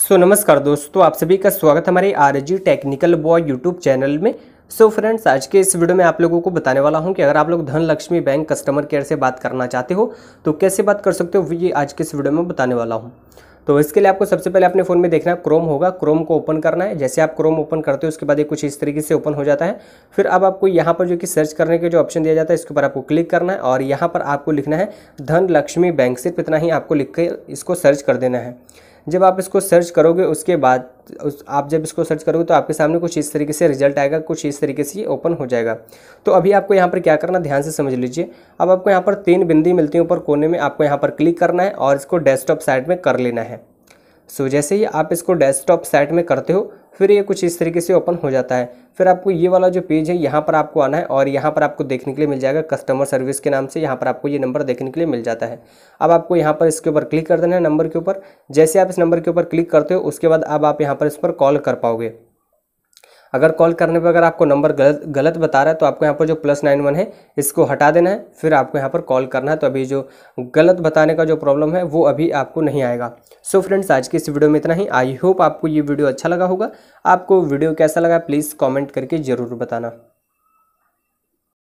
सो नमस्कार दोस्तों आप सभी का स्वागत हमारे R G technical boy YouTube channel में सो so फ्रेंड्स आज के इस वीडियो में आप लोगों को बताने वाला हूं कि अगर आप लोग धन लक्ष्मी बैंक कस्टमर केयर से बात करना चाहते हो तो कैसे बात कर सकते हो ये आज के इस वीडियो में बताने वाला हूँ तो इसके लिए आपको सबसे पहले अपने फ़ोन में देखना क्रोम होगा क्रोम को ओपन करना है जैसे आप क्रोम ओपन करते हो उसके बाद ये कुछ इस तरीके से ओपन हो जाता है फिर अब आपको यहाँ पर जो कि सर्च करने के जो ऑप्शन दिया जाता है इसके ऊपर आपको क्लिक करना है और यहाँ पर आपको लिखना है धन लक्ष्मी बैंक सिर्फ इतना ही आपको लिख कर इसको सर्च कर देना है जब आप इसको सर्च करोगे उसके बाद उस आप जब इसको सर्च करोगे तो आपके सामने कुछ इस तरीके से रिजल्ट आएगा कुछ इस तरीके से ये ओपन हो जाएगा तो अभी आपको यहाँ पर क्या करना ध्यान से समझ लीजिए अब आपको यहाँ पर तीन बिंदी मिलती है ऊपर कोने में आपको यहाँ पर क्लिक करना है और इसको डेस्कटॉप साइड में कर लेना है सो जैसे ही आप इसको डेस्कटॉप साइट में करते हो फिर ये कुछ इस तरीके से ओपन हो जाता है फिर आपको ये वाला जो पेज है यहाँ पर आपको आना है और यहाँ पर आपको देखने के लिए मिल जाएगा कस्टमर सर्विस के नाम से यहाँ पर आपको ये नंबर देखने के लिए मिल जाता है अब आपको यहाँ पर इसके ऊपर क्लिक कर देना है नंबर के ऊपर जैसे आप इस नंबर के ऊपर क्लिक करते हो उसके बाद अब आप यहाँ पर इस पर कॉल कर पाओगे अगर कॉल करने पर अगर आपको नंबर गलत गलत बता रहा है तो आपको यहाँ पर जो प्लस नाइन वन है इसको हटा देना है फिर आपको यहाँ पर कॉल करना है तो अभी जो गलत बताने का जो प्रॉब्लम है वो अभी आपको नहीं आएगा सो so फ्रेंड्स आज की इस वीडियो में इतना ही आई होप आपको ये वीडियो अच्छा लगा होगा आपको वीडियो कैसा लगा प्लीज़ कॉमेंट करके ज़रूर बताना